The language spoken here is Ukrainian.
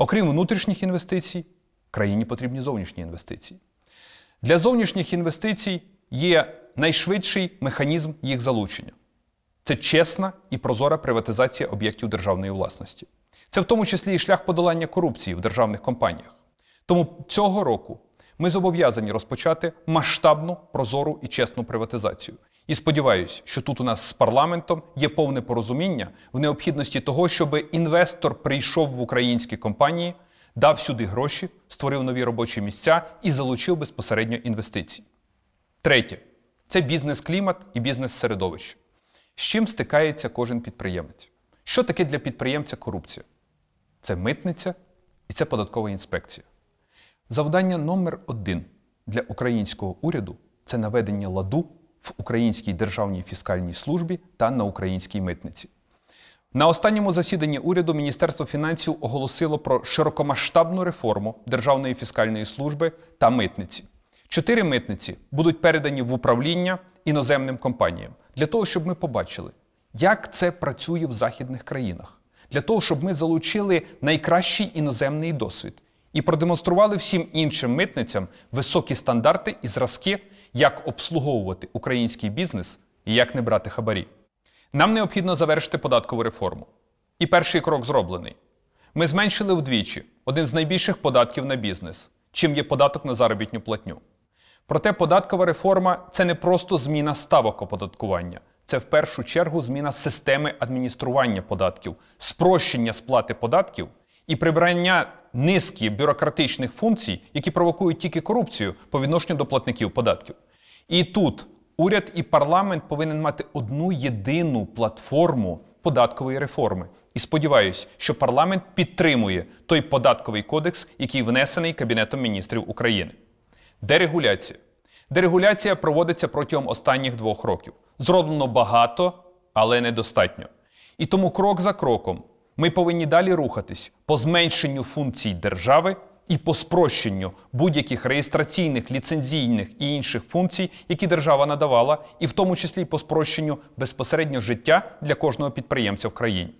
Окрім внутрішніх інвестицій, країні потрібні зовнішні інвестиції. Для зовнішніх інвестицій є найшвидший механізм їх залучення. Це чесна і прозора приватизація об'єктів державної власності. Це в тому числі і шлях подолання корупції в державних компаніях. Тому цього року ми зобов'язані розпочати масштабну, прозору і чесну приватизацію. І сподіваюся, що тут у нас з парламентом є повне порозуміння в необхідності того, щоб інвестор прийшов в українські компанії, дав сюди гроші, створив нові робочі місця і залучив безпосередньо інвестиції. Третє це бізнес-клімат і бізнес-середовище. З чим стикається кожен підприємець? Що таке для підприємця корупція? Це митниця і це податкова інспекція. Завдання номер один для українського уряду це наведення ладу в Українській державній фіскальній службі та на українській митниці. На останньому засіданні уряду Міністерство фінансів оголосило про широкомасштабну реформу Державної фіскальної служби та митниці. Чотири митниці будуть передані в управління іноземним компаніям для того, щоб ми побачили, як це працює в західних країнах, для того, щоб ми залучили найкращий іноземний досвід і продемонстрували всім іншим митницям високі стандарти і зразки, як обслуговувати український бізнес і як не брати хабарі. Нам необхідно завершити податкову реформу. І перший крок зроблений. Ми зменшили вдвічі один з найбільших податків на бізнес, чим є податок на заробітну платню. Проте податкова реформа це не просто зміна ставок оподаткування, це в першу чергу зміна системи адміністрування податків, спрощення сплати податків і прибрання низки бюрократичних функцій, які провокують тільки корупцію по відношенню до платників податків. І тут уряд і парламент повинен мати одну єдину платформу податкової реформи. І сподіваюся, що парламент підтримує той податковий кодекс, який внесений Кабінетом міністрів України. Дерегуляція. Дерегуляція проводиться протягом останніх двох років. Зроблено багато, але недостатньо. І тому крок за кроком ми повинні далі рухатись по зменшенню функцій держави і по спрощенню будь-яких реєстраційних, ліцензійних і інших функцій, які держава надавала, і в тому числі по спрощенню безпосередньо життя для кожного підприємця в країні.